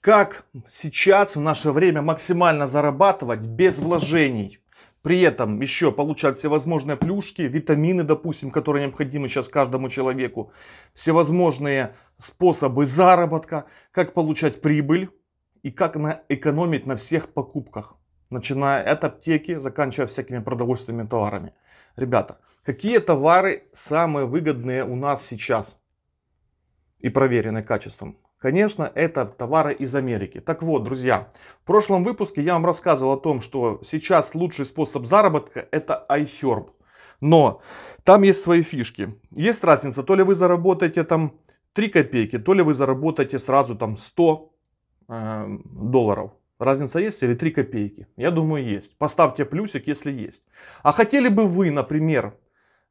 Как сейчас в наше время максимально зарабатывать без вложений? При этом еще получать всевозможные плюшки, витамины, допустим, которые необходимы сейчас каждому человеку, всевозможные способы заработка, как получать прибыль и как на, экономить на всех покупках, начиная от аптеки, заканчивая всякими продовольственными товарами. Ребята, какие товары самые выгодные у нас сейчас и проверенные качеством? Конечно, это товары из Америки. Так вот, друзья, в прошлом выпуске я вам рассказывал о том, что сейчас лучший способ заработка это iHerb. Но там есть свои фишки. Есть разница, то ли вы заработаете там 3 копейки, то ли вы заработаете сразу там 100 э, долларов. Разница есть или 3 копейки? Я думаю, есть. Поставьте плюсик, если есть. А хотели бы вы, например,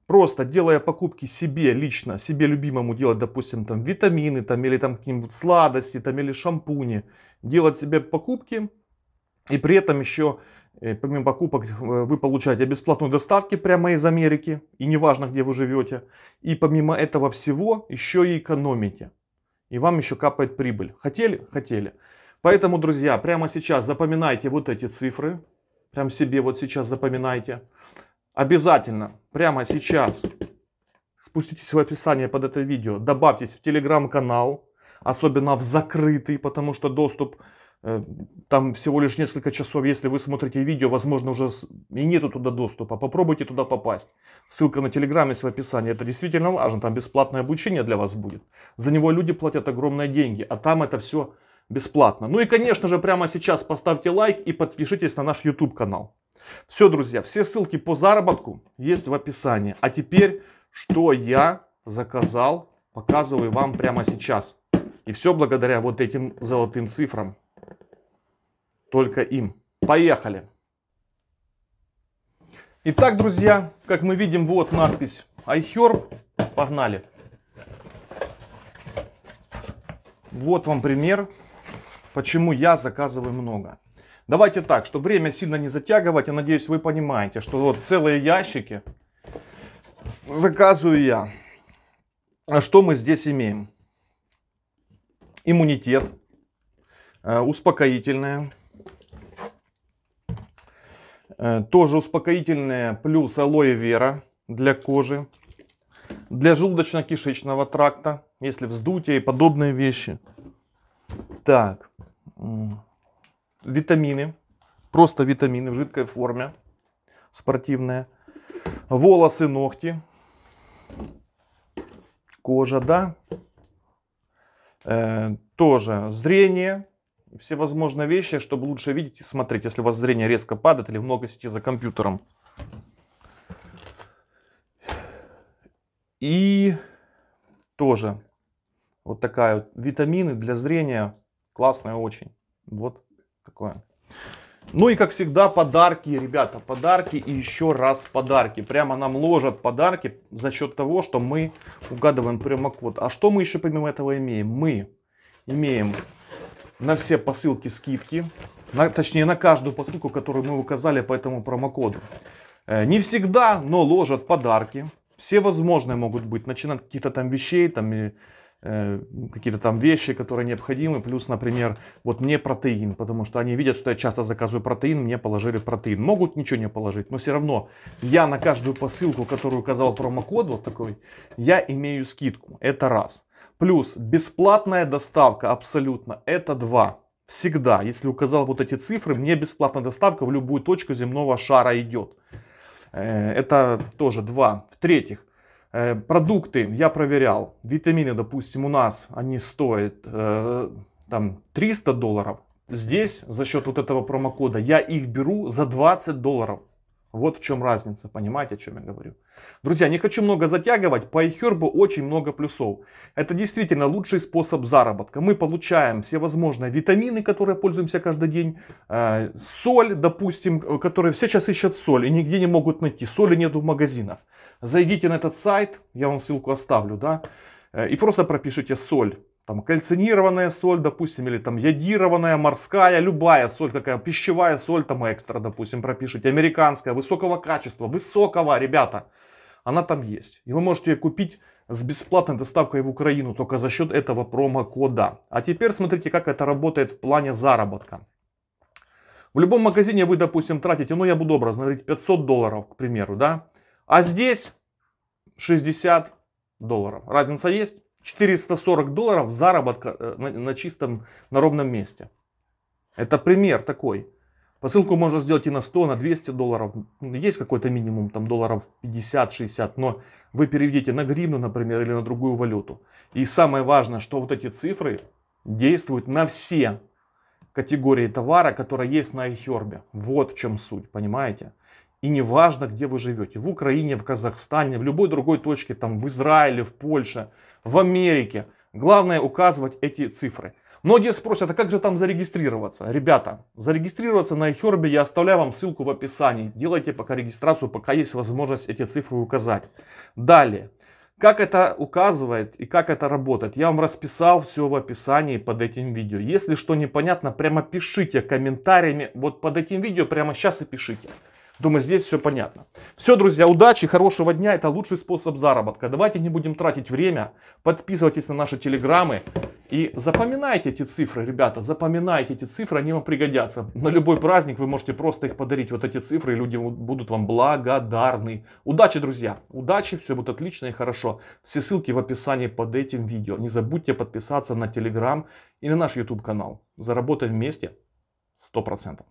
просто делая покупки себе лично, себе любимому делать, допустим, там витамины там, или там какие-нибудь сладости там, или шампуни, делать себе покупки и при этом еще э, помимо покупок э, вы получаете бесплатную доставки прямо из Америки и неважно где вы живете и помимо этого всего еще и экономите и вам еще капает прибыль. Хотели? Хотели. Поэтому, друзья, прямо сейчас запоминайте вот эти цифры. прям себе вот сейчас запоминайте обязательно прямо сейчас спуститесь в описание под это видео, добавьтесь в телеграм-канал, особенно в закрытый, потому что доступ э, там всего лишь несколько часов, если вы смотрите видео, возможно, уже и нету туда доступа. Попробуйте туда попасть. Ссылка на Телеграм есть в описании. Это действительно важно. Там бесплатное обучение для вас будет. За него люди платят огромные деньги, а там это все бесплатно. Ну и, конечно же, прямо сейчас поставьте лайк и подпишитесь на наш YouTube канал. Все, друзья, все ссылки по заработку есть в описании. А теперь, что я заказал, показываю вам прямо сейчас. И все благодаря вот этим золотым цифрам. Только им. Поехали! Итак, друзья, как мы видим, вот надпись iHerb. Погнали! Вот вам пример, почему я заказываю много. Давайте так, чтобы время сильно не затягивать, я надеюсь, вы понимаете, что вот целые ящики заказываю я. А что мы здесь имеем? Иммунитет, э, успокоительное, э, тоже успокоительное плюс алоэ вера для кожи, для желудочно-кишечного тракта, если вздутие и подобные вещи. Так, витамины, просто витамины в жидкой форме, спортивные, волосы, ногти, кожа, да, э, тоже зрение, всевозможные вещи, чтобы лучше видеть и смотреть, если у вас зрение резко падает или много сидите за компьютером. И тоже вот такая вот витамины для зрения классная очень. Вот. Такое. Ну и как всегда подарки, ребята, подарки и еще раз подарки. Прямо нам ложат подарки за счет того, что мы угадываем промокод. А что мы еще помимо этого имеем? Мы имеем на все посылки скидки, на, точнее на каждую посылку, которую мы указали по этому промокоду. Э, не всегда, но ложат подарки. Все возможные могут быть, начиная от каких-то там вещей, там и Э, какие-то там вещи, которые необходимы, плюс, например, вот мне протеин, потому что они видят, что я часто заказываю протеин, мне положили протеин. Могут ничего не положить, но все равно я на каждую посылку, которую указал промокод, вот такой, я имею скидку. Это раз. Плюс бесплатная доставка абсолютно, это два. Всегда, если указал вот эти цифры, мне бесплатная доставка в любую точку земного шара идет. Э, это тоже два. В-третьих, Э, продукты я проверял. Витамины, допустим, у нас они стоят э, там 300 долларов. Здесь за счет вот этого промокода я их беру за 20 долларов. Вот в чем разница, понимаете, о чем я говорю. Друзья, не хочу много затягивать, по iHerb очень много плюсов. Это действительно лучший способ заработка. Мы получаем все возможные витамины, которые пользуемся каждый день, э, соль, допустим, которые все сейчас ищут соль и нигде не могут найти, соли нет в магазинах. Зайдите на этот сайт, я вам ссылку оставлю, да, э, и просто пропишите соль там кальцинированная соль, допустим, или там ядированная, морская, любая соль, какая пищевая соль, там экстра, допустим, пропишите, американская, высокого качества, высокого, ребята, она там есть. И вы можете ее купить с бесплатной доставкой в Украину только за счет этого промокода. А теперь смотрите, как это работает в плане заработка. В любом магазине вы, допустим, тратите, ну я буду образно говорить, 500 долларов, к примеру, да? А здесь 60 долларов. Разница есть? 440 долларов заработка э, на, на чистом, на ровном месте. Это пример такой. Посылку можно сделать и на 100, на 200 долларов. Ну, есть какой-то минимум, там долларов 50-60, но вы переведите на гривну, например, или на другую валюту. И самое важное, что вот эти цифры действуют на все категории товара, которые есть на iHerb. Вот в чем суть, понимаете? И не важно, где вы живете. В Украине, в Казахстане, в любой другой точке, там в Израиле, в Польше – в Америке. Главное указывать эти цифры. Многие спросят, а как же там зарегистрироваться? Ребята, зарегистрироваться на iHerb я оставляю вам ссылку в описании. Делайте пока регистрацию, пока есть возможность эти цифры указать. Далее. Как это указывает и как это работает, я вам расписал все в описании под этим видео. Если что непонятно, прямо пишите комментариями вот под этим видео, прямо сейчас и пишите. Думаю, здесь все понятно. Все, друзья, удачи, хорошего дня. Это лучший способ заработка. Давайте не будем тратить время. Подписывайтесь на наши телеграммы. И запоминайте эти цифры, ребята, запоминайте эти цифры, они вам пригодятся. На любой праздник вы можете просто их подарить, вот эти цифры, и люди будут вам благодарны. Удачи, друзья, удачи, все будет отлично и хорошо. Все ссылки в описании под этим видео. Не забудьте подписаться на Телеграм и на наш YouTube канал. Заработаем вместе 100%.